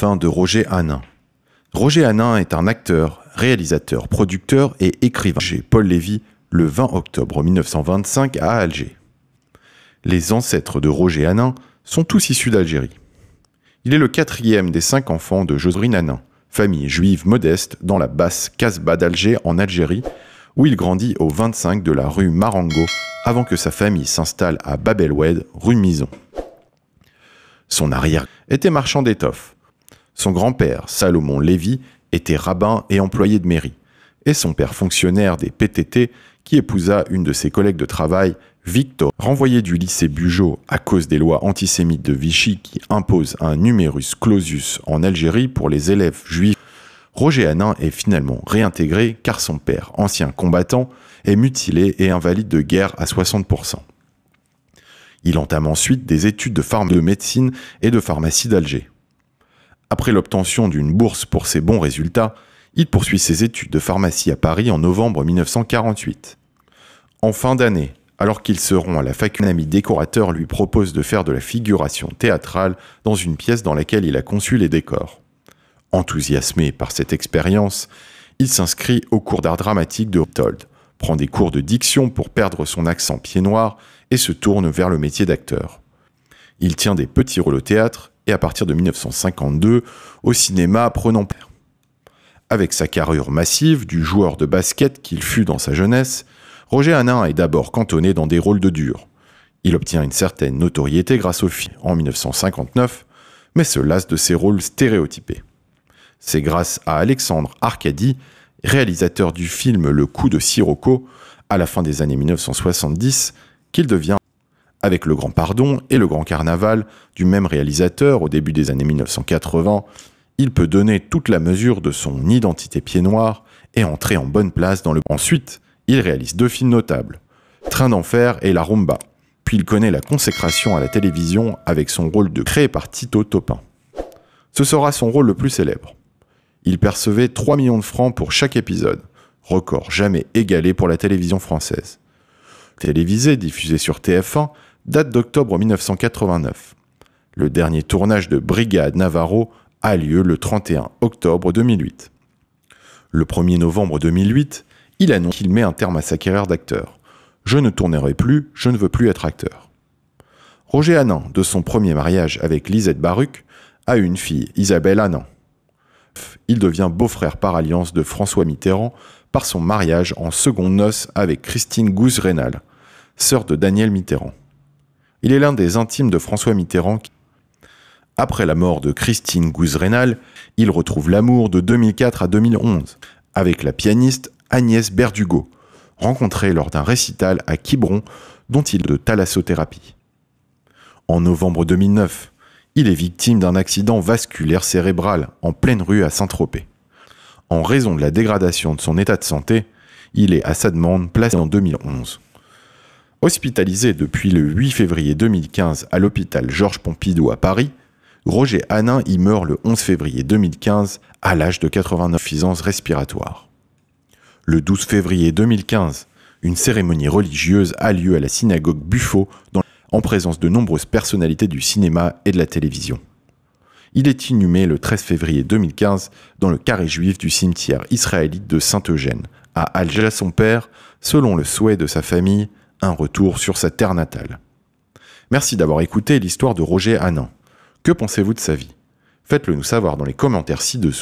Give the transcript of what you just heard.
de Roger Anin. Roger Hanin est un acteur, réalisateur, producteur et écrivain chez Paul Lévy le 20 octobre 1925 à Alger. Les ancêtres de Roger Hanin sont tous issus d'Algérie. Il est le quatrième des cinq enfants de Josrine Hanin, famille juive modeste dans la basse Casbah d'Alger en Algérie, où il grandit au 25 de la rue Marango avant que sa famille s'installe à Babelwed, rue Mison. Son arrière était marchand d'étoffes, son grand-père, Salomon Lévy, était rabbin et employé de mairie, et son père fonctionnaire des PTT, qui épousa une de ses collègues de travail, Victor, renvoyé du lycée Bugeaud à cause des lois antisémites de Vichy qui imposent un numerus clausus en Algérie pour les élèves juifs, Roger Hanin est finalement réintégré car son père, ancien combattant, est mutilé et invalide de guerre à 60%. Il entame ensuite des études de, de médecine et de pharmacie d'Alger. Après l'obtention d'une bourse pour ses bons résultats, il poursuit ses études de pharmacie à Paris en novembre 1948. En fin d'année, alors qu'ils seront à la faculté, un ami décorateur lui propose de faire de la figuration théâtrale dans une pièce dans laquelle il a conçu les décors. Enthousiasmé par cette expérience, il s'inscrit au cours d'art dramatique de Told, prend des cours de diction pour perdre son accent pied noir et se tourne vers le métier d'acteur. Il tient des petits rôles au théâtre et à partir de 1952 au cinéma prenant père. Avec sa carrure massive du joueur de basket qu'il fut dans sa jeunesse, Roger Hanin est d'abord cantonné dans des rôles de dur. Il obtient une certaine notoriété grâce au film en 1959, mais se lasse de ses rôles stéréotypés. C'est grâce à Alexandre Arcadi, réalisateur du film Le coup de Sirocco, à la fin des années 1970, qu'il devient avec Le Grand Pardon et Le Grand Carnaval du même réalisateur au début des années 1980, il peut donner toute la mesure de son identité pied noir et entrer en bonne place dans le. Ensuite, il réalise deux films notables, Train d'enfer et La Rumba, puis il connaît la consécration à la télévision avec son rôle de créé par Tito Topin. Ce sera son rôle le plus célèbre. Il percevait 3 millions de francs pour chaque épisode, record jamais égalé pour la télévision française. Télévisé, diffusé sur TF1 date d'octobre 1989. Le dernier tournage de Brigade Navarro a lieu le 31 octobre 2008. Le 1er novembre 2008, il annonce qu'il met un terme à sa carrière d'acteur. Je ne tournerai plus, je ne veux plus être acteur. Roger Hanan, de son premier mariage avec Lisette Baruch, a une fille, Isabelle Hanan. Il devient beau-frère par alliance de François Mitterrand, par son mariage en seconde noces avec Christine Gouze-Rénal, sœur de Daniel Mitterrand. Il est l'un des intimes de François Mitterrand. Après la mort de Christine Gouze-Rénal, il retrouve l'amour de 2004 à 2011 avec la pianiste Agnès Berdugo, rencontrée lors d'un récital à Quiberon dont il de thalassothérapie. En novembre 2009, il est victime d'un accident vasculaire cérébral en pleine rue à Saint-Tropez en raison de la dégradation de son état de santé, il est à sa demande placé en 2011. Hospitalisé depuis le 8 février 2015 à l'hôpital Georges Pompidou à Paris, Roger Hanin y meurt le 11 février 2015 à l'âge de 89 ans respiratoire. Le 12 février 2015, une cérémonie religieuse a lieu à la synagogue Buffo en présence de nombreuses personnalités du cinéma et de la télévision. Il est inhumé le 13 février 2015 dans le carré juif du cimetière israélite de Saint-Eugène, à Alger son père, selon le souhait de sa famille, un retour sur sa terre natale. Merci d'avoir écouté l'histoire de Roger Hanan. Que pensez-vous de sa vie Faites-le nous savoir dans les commentaires ci-dessous.